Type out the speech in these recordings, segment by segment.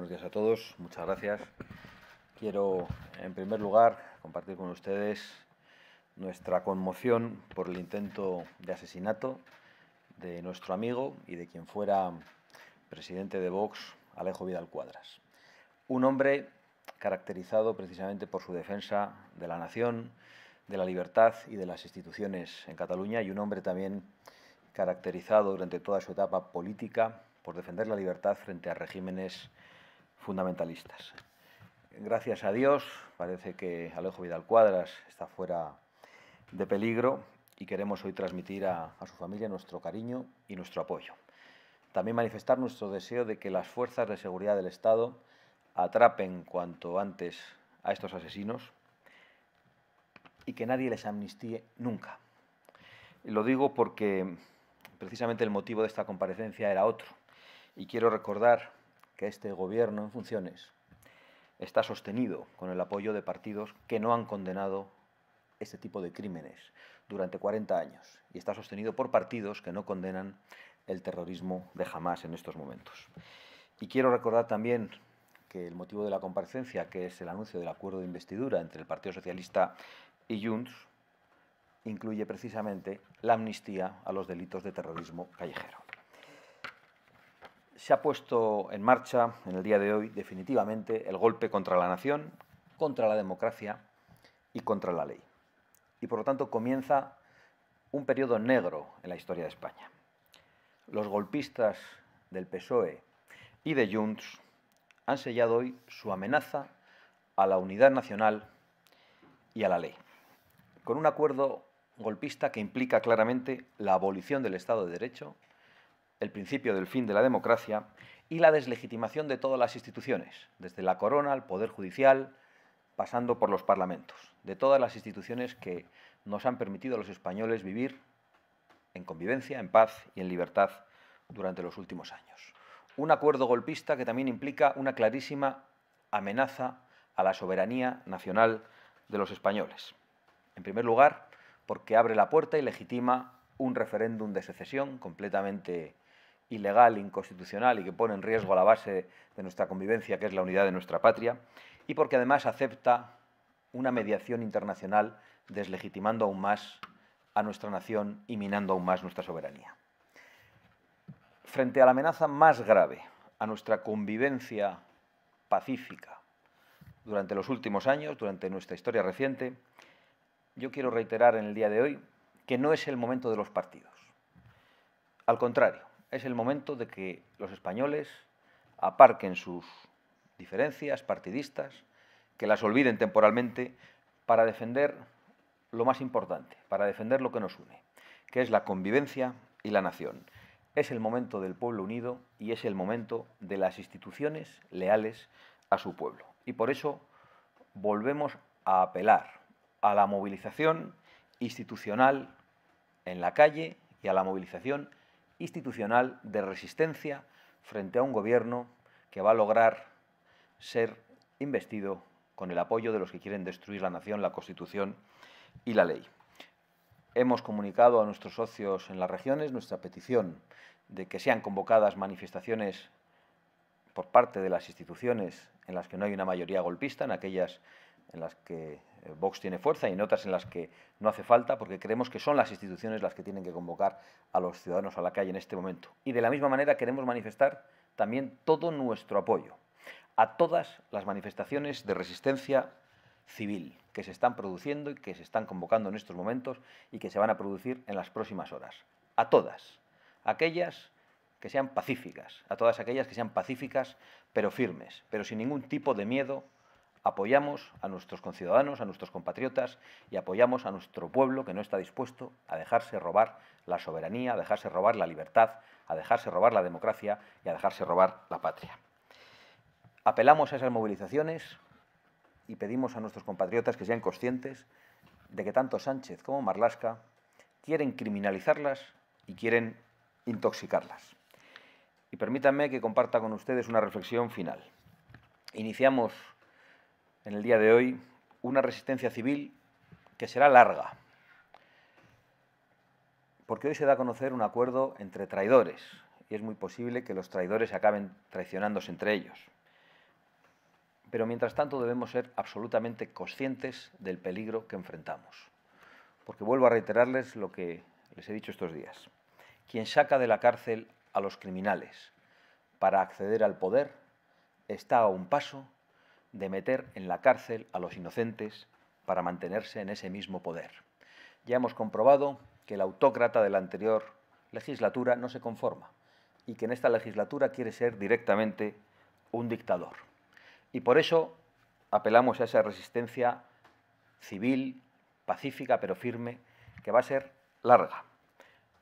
buenos días a todos, muchas gracias. Quiero, en primer lugar, compartir con ustedes nuestra conmoción por el intento de asesinato de nuestro amigo y de quien fuera presidente de Vox, Alejo Vidal Cuadras. Un hombre caracterizado precisamente por su defensa de la nación, de la libertad y de las instituciones en Cataluña y un hombre también caracterizado durante toda su etapa política por defender la libertad frente a regímenes fundamentalistas. Gracias a Dios, parece que Alejo Vidal Cuadras está fuera de peligro y queremos hoy transmitir a, su familia nuestro cariño y nuestro apoyo. También manifestar nuestro deseo de que las fuerzas de seguridad del Estado atrapen cuanto antes a estos asesinos y que nadie les amnistíe nunca. Lo digo porque precisamente el motivo de esta comparecencia era otro. Y quiero recordar que este gobierno en funciones está sostenido con el apoyo de partidos que no han condenado este tipo de crímenes durante 40 años y está sostenido por partidos que no condenan el terrorismo de jamás en estos momentos. Y quiero recordar también que el motivo de la comparecencia, que es el anuncio del acuerdo de investidura entre el Partido Socialista y Junts, incluye precisamente la amnistía a los delitos de terrorismo callejero se ha puesto en marcha en el día de hoy definitivamente el golpe contra la nación, contra la democracia y contra la ley. Y por lo tanto comienza un periodo negro en la historia de España. Los golpistas del PSOE y de Junts han sellado hoy su amenaza a la unidad nacional y a la ley, con un acuerdo golpista que implica claramente la abolición del Estado de Derecho el principio del fin de la democracia y la deslegitimación de todas las instituciones, desde la corona al poder judicial, pasando por los parlamentos, de todas las instituciones que nos han permitido a los españoles vivir en convivencia, en paz y en libertad durante los últimos años. Un acuerdo golpista que también implica una clarísima amenaza a la soberanía nacional de los españoles. En primer lugar, porque abre la puerta y legitima un referéndum de secesión completamente ilegal, inconstitucional y que pone en riesgo la base de nuestra convivencia, que es la unidad de nuestra patria, y porque además acepta una mediación internacional deslegitimando aún más a nuestra nación y minando aún más nuestra soberanía. Frente a la amenaza más grave a nuestra convivencia pacífica durante los últimos años, durante nuestra historia reciente, yo quiero reiterar en el día de hoy que no es el momento de los partidos. Al contrario, es el momento de que los españoles aparquen sus diferencias partidistas, que las olviden temporalmente para defender lo más importante, para defender lo que nos une, que es la convivencia y la nación. Es el momento del pueblo unido y es el momento de las instituciones leales a su pueblo. Y por eso volvemos a apelar a la movilización institucional en la calle y a la movilización institucional de resistencia frente a un gobierno que va a lograr ser investido con el apoyo de los que quieren destruir la nación, la Constitución y la ley. Hemos comunicado a nuestros socios en las regiones nuestra petición de que sean convocadas manifestaciones por parte de las instituciones en las que no hay una mayoría golpista, en aquellas en las que eh, Vox tiene fuerza y en otras en las que no hace falta, porque creemos que son las instituciones las que tienen que convocar a los ciudadanos a la calle en este momento. Y de la misma manera queremos manifestar también todo nuestro apoyo a todas las manifestaciones de resistencia civil que se están produciendo y que se están convocando en estos momentos y que se van a producir en las próximas horas. A todas. Aquellas que sean pacíficas, a todas aquellas que sean pacíficas pero firmes, pero sin ningún tipo de miedo apoyamos a nuestros conciudadanos, a nuestros compatriotas y apoyamos a nuestro pueblo que no está dispuesto a dejarse robar la soberanía, a dejarse robar la libertad, a dejarse robar la democracia y a dejarse robar la patria. Apelamos a esas movilizaciones y pedimos a nuestros compatriotas que sean conscientes de que tanto Sánchez como Marlasca quieren criminalizarlas y quieren intoxicarlas. Y permítanme que comparta con ustedes una reflexión final. Iniciamos en el día de hoy una resistencia civil que será larga, porque hoy se da a conocer un acuerdo entre traidores y es muy posible que los traidores acaben traicionándose entre ellos. Pero mientras tanto debemos ser absolutamente conscientes del peligro que enfrentamos, porque vuelvo a reiterarles lo que les he dicho estos días. Quien saca de la cárcel a los criminales para acceder al poder está a un paso de meter en la cárcel a los inocentes para mantenerse en ese mismo poder. Ya hemos comprobado que el autócrata de la anterior legislatura no se conforma y que en esta legislatura quiere ser directamente un dictador. Y por eso apelamos a esa resistencia civil, pacífica pero firme, que va a ser larga,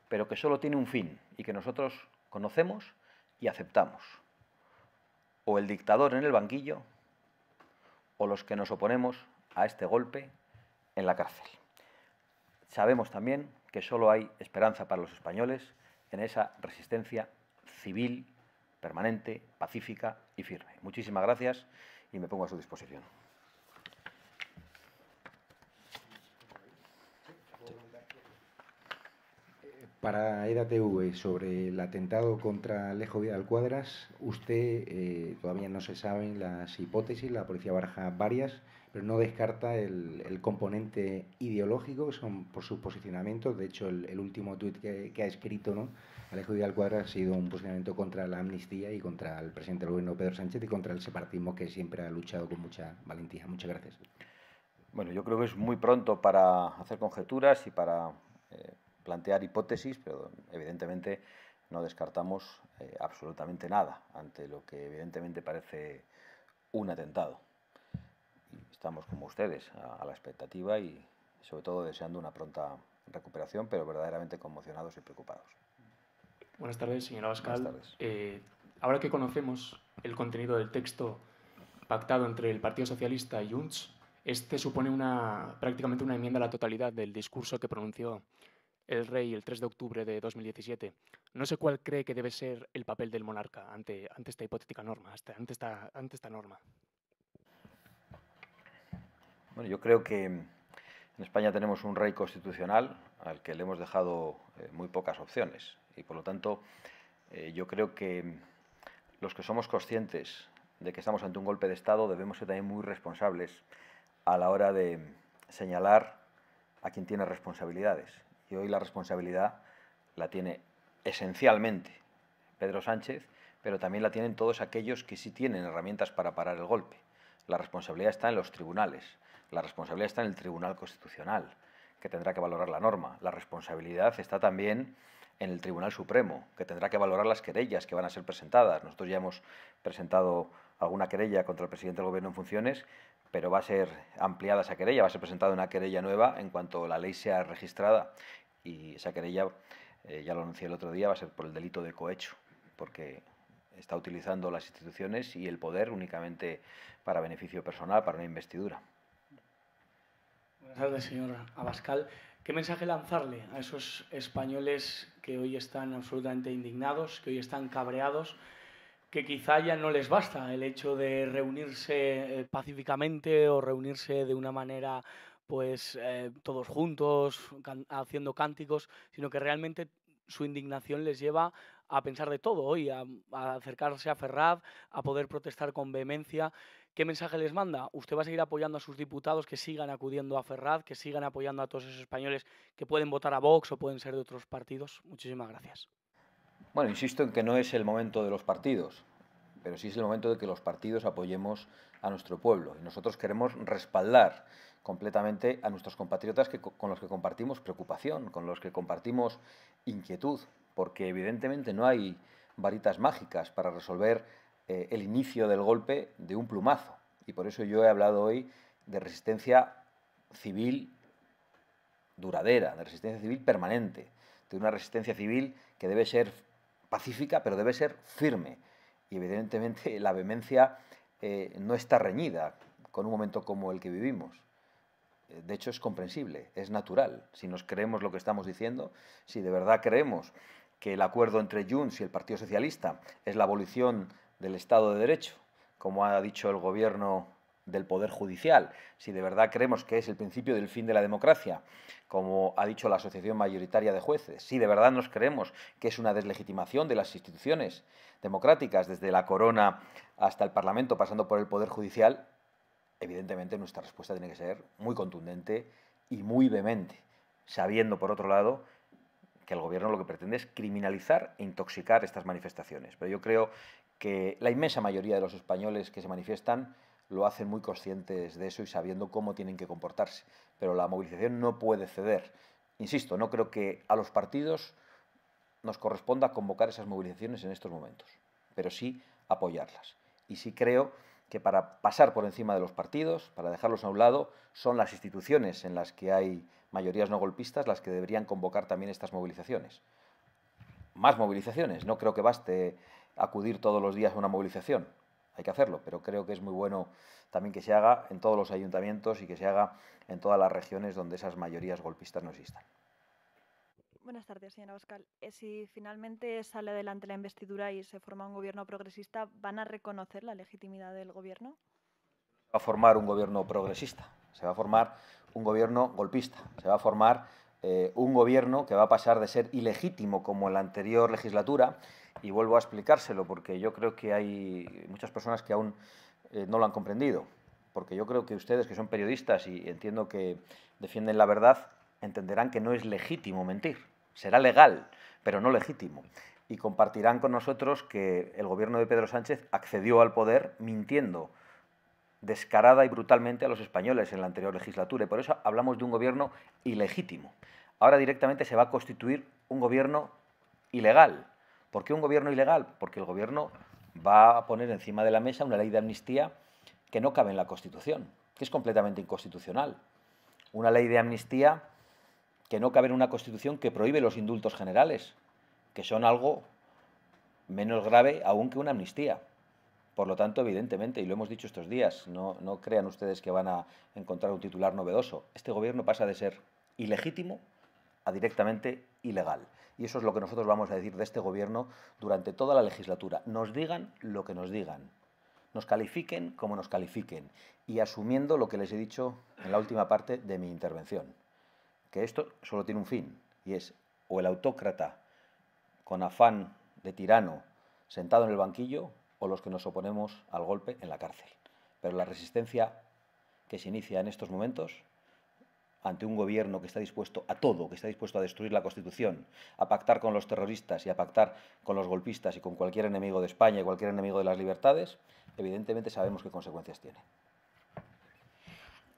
pero que solo tiene un fin y que nosotros conocemos y aceptamos. O el dictador en el banquillo o los que nos oponemos a este golpe en la cárcel. Sabemos también que solo hay esperanza para los españoles en esa resistencia civil, permanente, pacífica y firme. Muchísimas gracias y me pongo a su disposición. Para EDATV, sobre el atentado contra Alejo Vidal Cuadras, usted eh, todavía no se saben las hipótesis, la policía baraja varias, pero no descarta el, componente ideológico, que son por sus posicionamientos. De hecho, el, último tuit que, ha escrito ¿no? Alejo Vidal Cuadras ha sido un posicionamiento contra la amnistía y contra el presidente del gobierno Pedro Sánchez y contra el separatismo que siempre ha luchado con mucha valentía. Muchas gracias. Bueno, yo creo que es muy pronto para hacer conjeturas y para... Eh, plantear hipótesis, pero evidentemente no descartamos eh, absolutamente nada ante lo que evidentemente parece un atentado. estamos como ustedes a, la expectativa y sobre todo deseando una pronta recuperación, pero verdaderamente conmocionados y preocupados. Buenas tardes, señora Abascal. Buenas tardes. Eh, ahora que conocemos el contenido del texto pactado entre el Partido Socialista y Junts, este supone una, prácticamente una enmienda a la totalidad del discurso que pronunció el rey el 3 de octubre de 2017. No sé cuál cree que debe ser el papel del monarca ante, esta hipotética norma, ante esta, norma. Bueno, yo creo que en España tenemos un rey constitucional al que le hemos dejado eh, muy pocas opciones y por lo tanto eh, yo creo que los que somos conscientes de que estamos ante un golpe de Estado debemos ser también muy responsables a la hora de señalar a quien tiene responsabilidades. Y hoy la responsabilidad la tiene esencialmente Pedro Sánchez, pero también la tienen todos aquellos que sí tienen herramientas para parar el golpe. La responsabilidad está en los tribunales, la responsabilidad está en el Tribunal Constitucional, que tendrá que valorar la norma. La responsabilidad está también en el Tribunal Supremo, que tendrá que valorar las querellas que van a ser presentadas. Nosotros ya hemos presentado alguna querella contra el presidente del Gobierno en funciones, pero va a ser ampliada esa querella, va a ser presentada una querella nueva en cuanto la ley sea registrada y esa querella, eh, ya lo anuncié el otro día, va a ser por el delito de cohecho, porque está utilizando las instituciones y el poder únicamente para beneficio personal, para una investidura. Buenas tardes, señor Abascal. ¿Qué mensaje lanzarle a esos españoles que hoy están absolutamente indignados, que hoy están cabreados, que quizá ya no les basta el hecho de reunirse eh, pacíficamente o reunirse de una manera pues eh, todos juntos, haciendo cánticos, sino que realmente su indignación les lleva a pensar de todo y a, acercarse a Ferrad, a poder protestar con vehemencia. ¿Qué mensaje les manda? Usted va a seguir apoyando a sus diputados que sigan acudiendo a Ferrad, que sigan apoyando a todos esos españoles que pueden votar a Vox o pueden ser de otros partidos. Muchísimas gracias. Bueno, insisto en que no es el momento de los partidos, pero sí es el momento de que los partidos apoyemos a nuestro pueblo. Y nosotros queremos respaldar completamente a nuestros compatriotas que, con los que compartimos preocupación, con los que compartimos inquietud, porque evidentemente no hay varitas mágicas para resolver eh, el inicio del golpe de un plumazo. Y por eso yo he hablado hoy de resistencia civil duradera, de resistencia civil permanente, de una resistencia civil que debe ser pacífica, pero debe ser firme. Y evidentemente la vehemencia eh, no está reñida con un momento como el que vivimos. Eh, de hecho es comprensible, es natural. Si nos creemos lo que estamos diciendo, si de verdad creemos que el acuerdo entre Junts y el Partido Socialista es la abolición del Estado de Derecho, como ha dicho el gobierno del Poder Judicial, si de verdad creemos que es el principio del fin de la democracia, como ha dicho la Asociación Mayoritaria de Jueces, si de verdad nos creemos que es una deslegitimación de las instituciones democráticas, desde la corona hasta el Parlamento, pasando por el Poder Judicial, evidentemente nuestra respuesta tiene que ser muy contundente y muy vehemente, sabiendo, por otro lado, que el gobierno lo que pretende es criminalizar e intoxicar estas manifestaciones. Pero yo creo que la inmensa mayoría de los españoles que se manifiestan lo hacen muy conscientes de eso y sabiendo cómo tienen que comportarse. Pero la movilización no puede ceder. Insisto, no creo que a los partidos nos corresponda convocar esas movilizaciones en estos momentos, pero sí apoyarlas. Y sí creo que para pasar por encima de los partidos, para dejarlos a un lado, son las instituciones en las que hay mayorías no golpistas las que deberían convocar también estas movilizaciones. Más movilizaciones, no creo que baste acudir todos los días a una movilización, hay que hacerlo, pero creo que es muy bueno también que se haga en todos los ayuntamientos y que se haga en todas las regiones donde esas mayorías golpistas no existan. Buenas tardes, señora Bascal. Eh, si finalmente sale adelante la investidura y se forma un gobierno progresista, ¿van a reconocer la legitimidad del gobierno? Se va a formar un gobierno progresista, se va a formar un gobierno golpista, se va a formar eh, un gobierno que va a pasar de ser ilegítimo como en la anterior legislatura, y vuelvo a explicárselo porque yo creo que hay muchas personas que aún eh, no lo han comprendido, porque yo creo que ustedes que son periodistas y entiendo que defienden la verdad, entenderán que no es legítimo mentir será legal, pero no legítimo. Y compartirán con nosotros que el gobierno de Pedro Sánchez accedió al poder mintiendo descarada y brutalmente a los españoles en la anterior legislatura. Y por eso hablamos de un gobierno ilegítimo. Ahora directamente se va a constituir un gobierno ilegal. ¿Por qué un gobierno ilegal? Porque el gobierno va a poner encima de la mesa una ley de amnistía que no cabe en la Constitución, que es completamente inconstitucional. Una ley de amnistía que no cabe en una constitución que prohíbe los indultos generales, que son algo menos grave aún que una amnistía. Por lo tanto, evidentemente, y lo hemos dicho estos días, no, no crean ustedes que van a encontrar un titular novedoso. Este gobierno pasa de ser ilegítimo a directamente ilegal. Y eso es lo que nosotros vamos a decir de este gobierno durante toda la legislatura. Nos digan lo que nos digan, nos califiquen como nos califiquen y asumiendo lo que les he dicho en la última parte de mi intervención que esto solo tiene un fin, y es o el autócrata con afán de tirano sentado en el banquillo, o los que nos oponemos al golpe en la cárcel. Pero la resistencia que se inicia en estos momentos ante un gobierno que está dispuesto a todo, que está dispuesto a destruir la Constitución, a pactar con los terroristas y a pactar con los golpistas y con cualquier enemigo de España y cualquier enemigo de las libertades, evidentemente sabemos qué consecuencias tiene.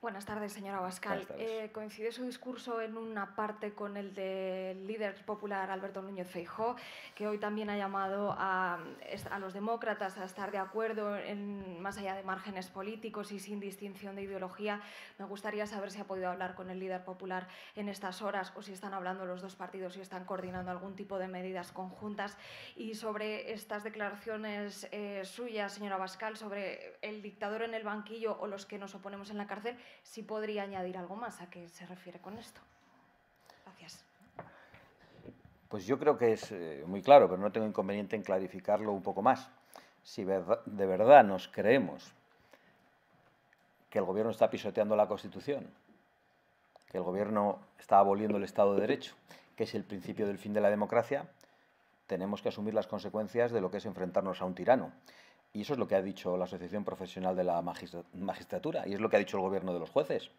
Buenas tardes, señora Bascal. Eh, coincide su discurso en una parte con el del líder popular Alberto Núñez Feijó, que hoy también ha llamado a, los demócratas a estar de acuerdo más allá de márgenes políticos y sin distinción de ideología. Me gustaría saber si ha podido hablar con el líder popular en estas horas o si están hablando los dos partidos y están coordinando algún tipo de medidas conjuntas. Y sobre estas declaraciones eh, suyas, señora Bascal, sobre el dictador en el banquillo o los que nos oponemos en la cárcel, si podría añadir algo más a qué se refiere con esto. Gracias. Pues yo creo que es eh, muy claro, pero no tengo inconveniente en clarificarlo un poco más. Si de verdad nos creemos que el gobierno está pisoteando la Constitución, que el gobierno está aboliendo el Estado de Derecho, que es el principio del fin de la democracia, tenemos que asumir las consecuencias de lo que es enfrentarnos a un tirano. Y eso es lo que ha dicho la Asociación Profesional de la Magistratura y es lo que ha dicho el gobierno de los jueces.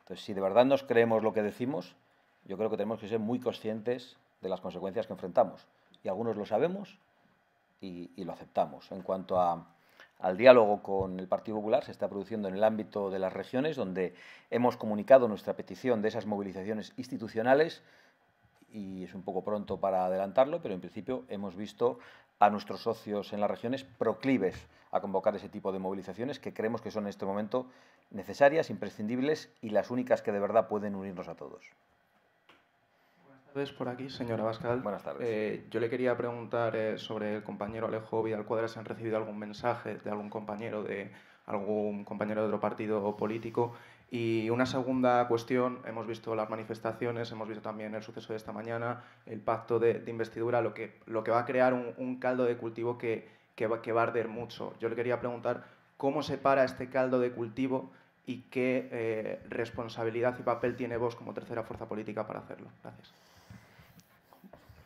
Entonces, si de verdad nos creemos lo que decimos, yo creo que tenemos que ser muy conscientes de las consecuencias que enfrentamos. Y algunos lo sabemos y, lo aceptamos. En cuanto al diálogo con el Partido Popular, se está produciendo en el ámbito de las regiones, donde hemos comunicado nuestra petición de esas movilizaciones institucionales y es un poco pronto para adelantarlo, pero en principio hemos visto a nuestros socios en las regiones proclives a convocar ese tipo de movilizaciones que creemos que son en este momento necesarias, imprescindibles y las únicas que de verdad pueden unirnos a todos. Buenas tardes por aquí, señora Bascal. Buenas tardes. Eh, yo le quería preguntar eh, sobre el compañero Alejo Vidal Cuadras. ¿Han recibido algún mensaje de algún compañero de algún compañero de otro partido político y una segunda cuestión, hemos visto las manifestaciones, hemos visto también el suceso de esta mañana, el pacto de, investidura, lo que, lo que va a crear un, caldo de cultivo que, va, a arder mucho. Yo le quería preguntar cómo se para este caldo de cultivo y qué eh, responsabilidad y papel tiene vos como tercera fuerza política para hacerlo. Gracias.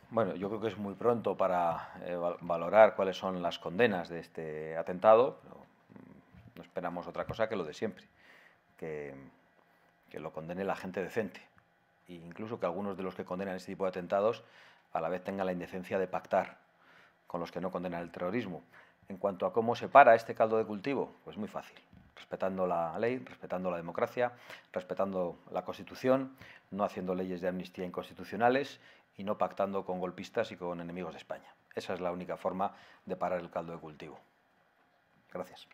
Bueno, yo creo que es muy pronto para eh, valorar cuáles son las condenas de este atentado. pero mm, no esperamos otra cosa que lo de siempre que, lo condene la gente decente. E incluso que algunos de los que condenan este tipo de atentados a la vez tengan la indecencia de pactar con los que no condenan el terrorismo. En cuanto a cómo se para este caldo de cultivo, pues muy fácil. Respetando la ley, respetando la democracia, respetando la Constitución, no haciendo leyes de amnistía inconstitucionales y no pactando con golpistas y con enemigos de España. Esa es la única forma de parar el caldo de cultivo. Gracias.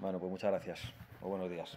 Bueno, pues muchas gracias buenos días.